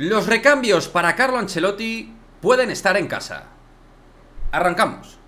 Los recambios para Carlo Ancelotti pueden estar en casa. Arrancamos.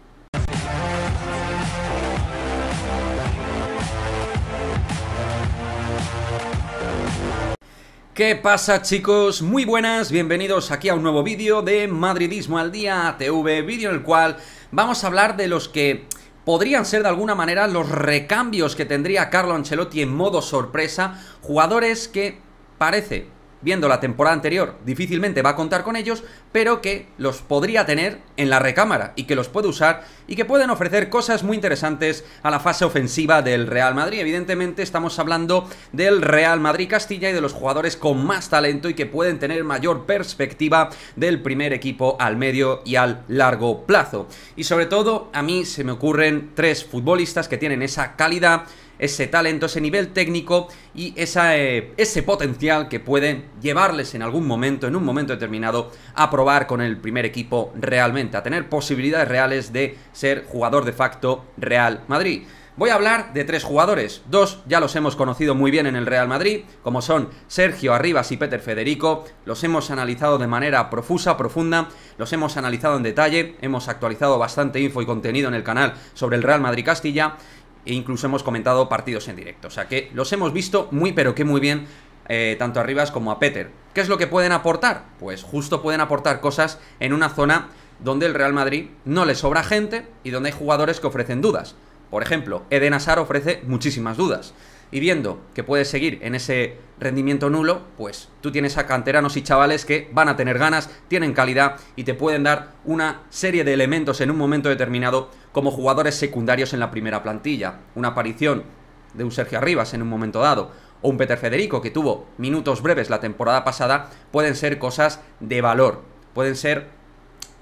¿Qué pasa chicos? Muy buenas, bienvenidos aquí a un nuevo vídeo de Madridismo al Día TV, vídeo en el cual vamos a hablar de los que podrían ser de alguna manera los recambios que tendría Carlo Ancelotti en modo sorpresa, jugadores que parece viendo la temporada anterior, difícilmente va a contar con ellos, pero que los podría tener en la recámara y que los puede usar y que pueden ofrecer cosas muy interesantes a la fase ofensiva del Real Madrid. Evidentemente estamos hablando del Real Madrid Castilla y de los jugadores con más talento y que pueden tener mayor perspectiva del primer equipo al medio y al largo plazo. Y sobre todo a mí se me ocurren tres futbolistas que tienen esa calidad ese talento, ese nivel técnico y esa, eh, ese potencial que puede llevarles en algún momento, en un momento determinado, a probar con el primer equipo realmente, a tener posibilidades reales de ser jugador de facto Real Madrid. Voy a hablar de tres jugadores, dos ya los hemos conocido muy bien en el Real Madrid, como son Sergio Arribas y Peter Federico, los hemos analizado de manera profusa, profunda, los hemos analizado en detalle, hemos actualizado bastante info y contenido en el canal sobre el Real Madrid Castilla, e incluso hemos comentado partidos en directo. O sea que los hemos visto muy pero que muy bien, eh, tanto a Rivas como a Peter. ¿Qué es lo que pueden aportar? Pues justo pueden aportar cosas en una zona donde el Real Madrid no le sobra gente y donde hay jugadores que ofrecen dudas. Por ejemplo, Eden Hazard ofrece muchísimas dudas y viendo que puedes seguir en ese rendimiento nulo, pues tú tienes a canteranos y chavales que van a tener ganas, tienen calidad y te pueden dar una serie de elementos en un momento determinado como jugadores secundarios en la primera plantilla. Una aparición de un Sergio Arribas en un momento dado o un Peter Federico que tuvo minutos breves la temporada pasada pueden ser cosas de valor, pueden ser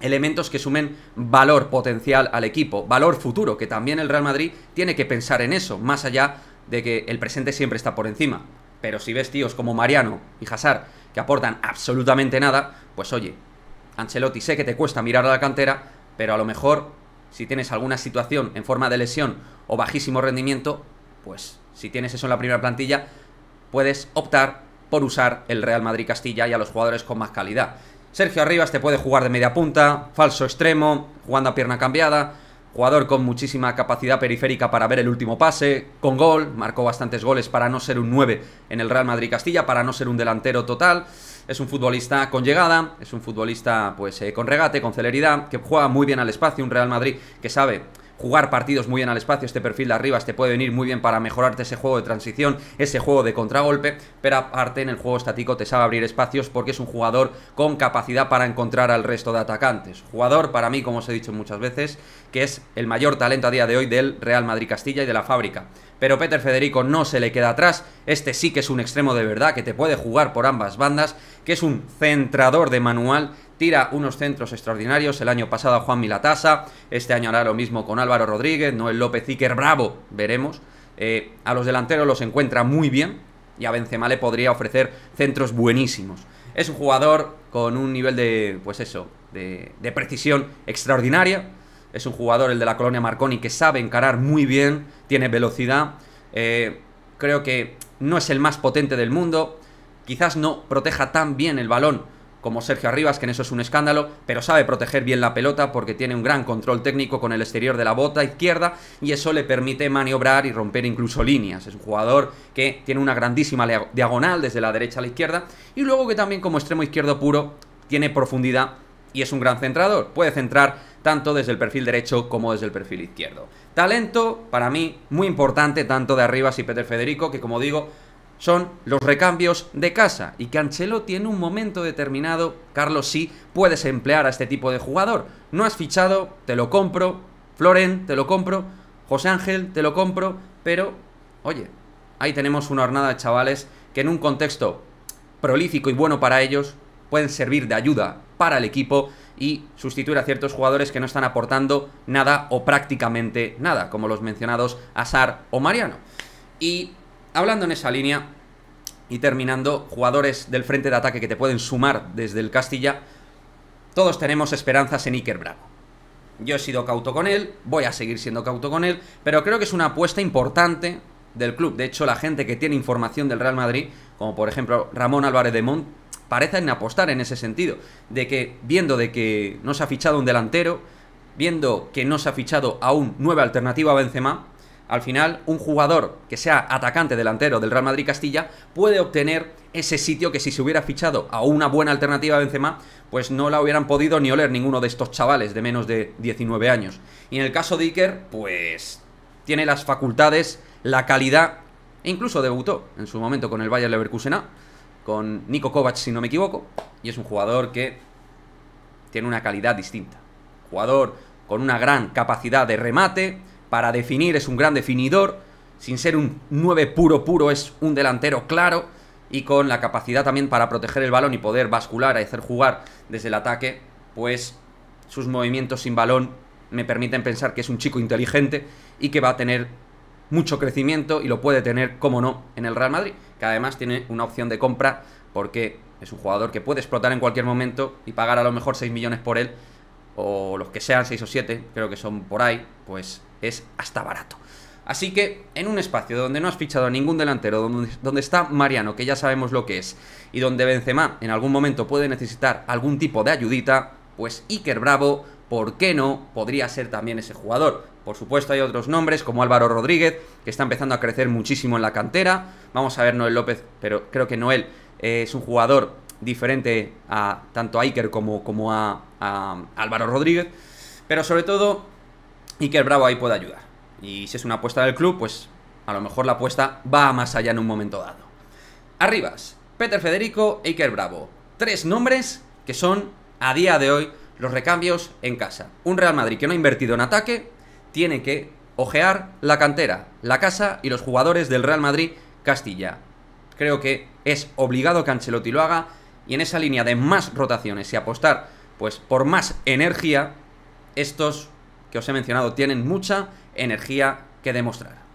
elementos que sumen valor potencial al equipo, valor futuro, que también el Real Madrid tiene que pensar en eso, más allá de que el presente siempre está por encima. Pero si ves tíos como Mariano y Hazard que aportan absolutamente nada, pues oye, Ancelotti, sé que te cuesta mirar a la cantera, pero a lo mejor si tienes alguna situación en forma de lesión o bajísimo rendimiento, pues si tienes eso en la primera plantilla, puedes optar por usar el Real Madrid Castilla y a los jugadores con más calidad. Sergio Arribas te puede jugar de media punta, falso extremo, jugando a pierna cambiada, Jugador con muchísima capacidad periférica para ver el último pase, con gol, marcó bastantes goles para no ser un 9 en el Real Madrid Castilla, para no ser un delantero total. Es un futbolista con llegada, es un futbolista pues eh, con regate, con celeridad, que juega muy bien al espacio, un Real Madrid que sabe jugar partidos muy bien al espacio, este perfil de arriba te puede venir muy bien para mejorarte ese juego de transición, ese juego de contragolpe, pero aparte en el juego estático te sabe abrir espacios porque es un jugador con capacidad para encontrar al resto de atacantes. Jugador para mí, como os he dicho muchas veces, que es el mayor talento a día de hoy del Real Madrid Castilla y de la fábrica. Pero Peter Federico no se le queda atrás, este sí que es un extremo de verdad, que te puede jugar por ambas bandas, que es un centrador de manual tira unos centros extraordinarios. El año pasado a Juan Milatasa, este año hará lo mismo con Álvaro Rodríguez, Noel López Iker Bravo, veremos. Eh, a los delanteros los encuentra muy bien y a Benzema le podría ofrecer centros buenísimos. Es un jugador con un nivel de, pues eso, de, precisión extraordinaria. Es un jugador, el de la colonia Marconi, que sabe encarar muy bien, tiene velocidad. Eh, creo que no es el más potente del mundo. Quizás no proteja tan bien el balón como Sergio Arribas, que en eso es un escándalo, pero sabe proteger bien la pelota porque tiene un gran control técnico con el exterior de la bota izquierda y eso le permite maniobrar y romper incluso líneas. Es un jugador que tiene una grandísima diagonal desde la derecha a la izquierda y luego que también como extremo izquierdo puro tiene profundidad y es un gran centrador. Puede centrar tanto desde el perfil derecho como desde el perfil izquierdo. Talento, para mí, muy importante, tanto de Arribas y Peter Federico, que como digo, son los recambios de casa y que Ancelotti en un momento determinado, Carlos, sí puedes emplear a este tipo de jugador. No has fichado, te lo compro, Florent, te lo compro, José Ángel, te lo compro, pero oye, ahí tenemos una hornada de chavales que en un contexto prolífico y bueno para ellos pueden servir de ayuda para el equipo y sustituir a ciertos jugadores que no están aportando nada o prácticamente nada, como los mencionados Asar o Mariano. Y hablando en esa línea y terminando, jugadores del frente de ataque que te pueden sumar desde el Castilla, todos tenemos esperanzas en Iker Bravo. Yo he sido cauto con él, voy a seguir siendo cauto con él, pero creo que es una apuesta importante del club. De hecho, la gente que tiene información del Real Madrid, como por ejemplo Ramón Álvarez de Mont, parecen apostar en ese sentido, de que viendo de que no se ha fichado un delantero, viendo que no se ha fichado aún nueva alternativa a Benzema, al final un jugador que sea atacante delantero del Real Madrid Castilla puede obtener ese sitio que si se hubiera fichado a una buena alternativa a Benzema, pues no la hubieran podido ni oler ninguno de estos chavales de menos de 19 años. Y en el caso de Iker, pues tiene las facultades, la calidad e incluso debutó en su momento con el Bayern Leverkusen A, con Nico Kovac si no me equivoco, y es un jugador que tiene una calidad distinta. Jugador con una gran capacidad de remate, para definir, es un gran definidor, sin ser un 9 puro puro, es un delantero claro y con la capacidad también para proteger el balón y poder bascular y hacer jugar desde el ataque, pues sus movimientos sin balón me permiten pensar que es un chico inteligente y que va a tener mucho crecimiento y lo puede tener, como no, en el Real Madrid, que además tiene una opción de compra porque es un jugador que puede explotar en cualquier momento y pagar a lo mejor 6 millones por él, o los que sean 6 o 7, creo que son por ahí, pues es hasta barato. Así que en un espacio donde no has fichado a ningún delantero, donde, está Mariano, que ya sabemos lo que es, y donde Benzema en algún momento puede necesitar algún tipo de ayudita, pues Iker Bravo, ¿por qué no? Podría ser también ese jugador. Por supuesto hay otros nombres como Álvaro Rodríguez, que está empezando a crecer muchísimo en la cantera. Vamos a ver Noel López, pero creo que Noel eh, es un jugador diferente a tanto a Iker como, como a Álvaro Rodríguez. Pero sobre todo y que el Bravo ahí pueda ayudar. Y si es una apuesta del club, pues a lo mejor la apuesta va más allá en un momento dado. Arribas, Peter Federico, e Iker Bravo. Tres nombres que son, a día de hoy, los recambios en casa. Un Real Madrid que no ha invertido en ataque, tiene que ojear la cantera, la casa y los jugadores del Real Madrid Castilla. Creo que es obligado que Ancelotti lo haga y en esa línea de más rotaciones y apostar pues por más energía, estos que os he mencionado tienen mucha energía que demostrar.